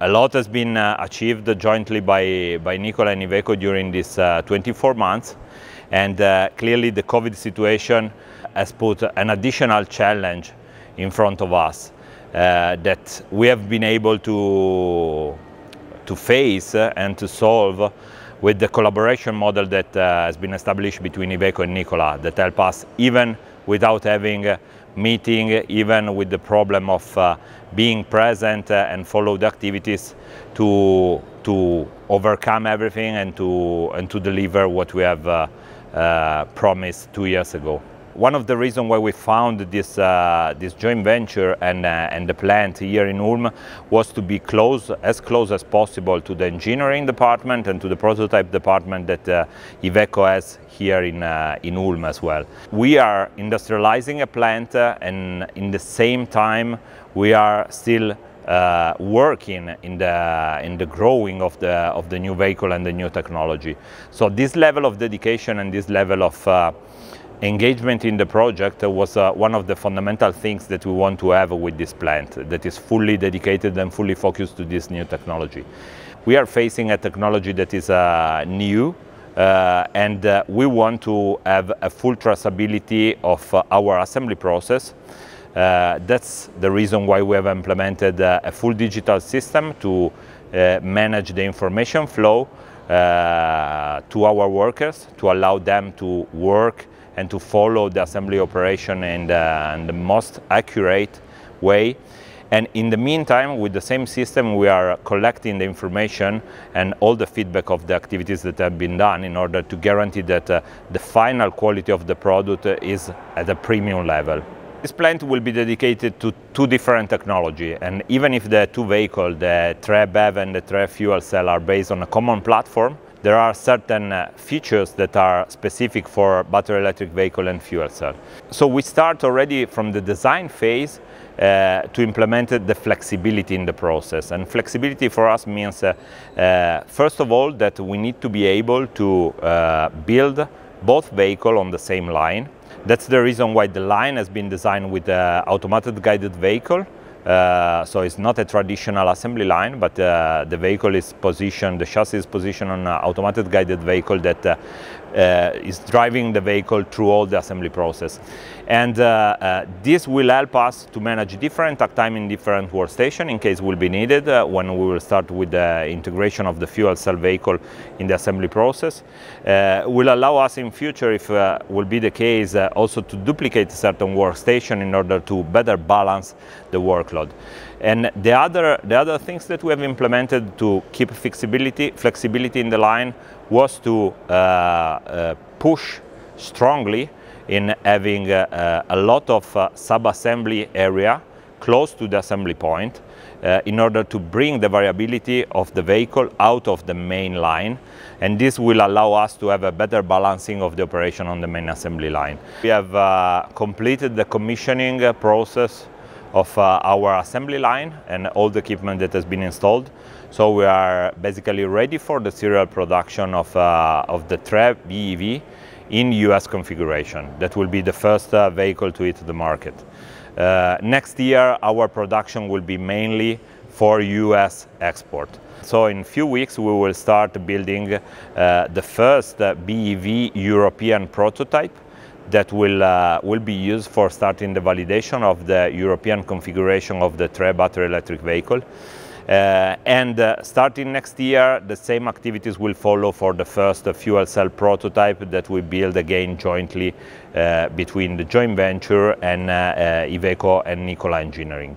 A lot has been uh, achieved jointly by, by Nicola and Iveco during these uh, 24 months and uh, clearly the COVID situation has put an additional challenge in front of us uh, that we have been able to, to face and to solve with the collaboration model that uh, has been established between Iveco and Nicola that help us even without having meeting, even with the problem of uh, being present uh, and follow the activities to, to overcome everything and to, and to deliver what we have uh, uh, promised two years ago one of the reasons why we found this, uh, this joint venture and, uh, and the plant here in Ulm was to be close, as close as possible to the engineering department and to the prototype department that uh, Iveco has here in, uh, in Ulm as well. We are industrializing a plant uh, and in the same time we are still uh, working in the in the growing of the of the new vehicle and the new technology. So this level of dedication and this level of uh, engagement in the project was uh, one of the fundamental things that we want to have with this plant that is fully dedicated and fully focused to this new technology. We are facing a technology that is uh, new uh, and uh, we want to have a full traceability of uh, our assembly process. Uh, that's the reason why we have implemented a full digital system to manage the information flow to our workers, to allow them to work and to follow the assembly operation in the, in the most accurate way. And in the meantime, with the same system, we are collecting the information and all the feedback of the activities that have been done in order to guarantee that uh, the final quality of the product is at a premium level. This plant will be dedicated to two different technology and even if the two vehicles, the TREB EV and the TREB fuel cell are based on a common platform, there are certain uh, features that are specific for battery electric vehicle and fuel cell. So we start already from the design phase uh, to implement the flexibility in the process. And flexibility for us means, uh, uh first of all, that we need to be able to uh, build both vehicle on the same line. That's the reason why the line has been designed with automated guided vehicle uh, so it's not a traditional assembly line, but uh, the vehicle is positioned, the chassis is positioned on an automated guided vehicle that uh, uh, is driving the vehicle through all the assembly process. And uh, uh, this will help us to manage different time in different workstations in case will be needed when we will start with the integration of the fuel cell vehicle in the assembly process. will allow us in future, if will be the case, also to duplicate certain workstation in order to better balance the workload. And the other, the other things that we have implemented to keep flexibility, flexibility in the line was to uh, uh, push strongly in having uh, uh a lot of uh, sub-assembly area close to the assembly point uh, in order to bring the variability of the vehicle out of the main line and this will allow us to have a better balancing of the operation on the main assembly line. We have completed the commissioning process of uh, our assembly line and all the equipment that has been installed. So we are basically ready for the serial production of, uh, of the TREV BEV in US configuration. That will be the first uh, vehicle to hit the market. Uh, next year, our production will be mainly for US export. So in few weeks, we will start building uh, the first uh, BEV European prototype that will, uh, will be used for starting the validation of the European configuration of the TRE battery electric vehicle. Uh, and uh, starting next year, the same activities will follow for the first uh, fuel cell prototype that we build again jointly uh, between the joint venture and uh, Iveco and Nikola Engineering.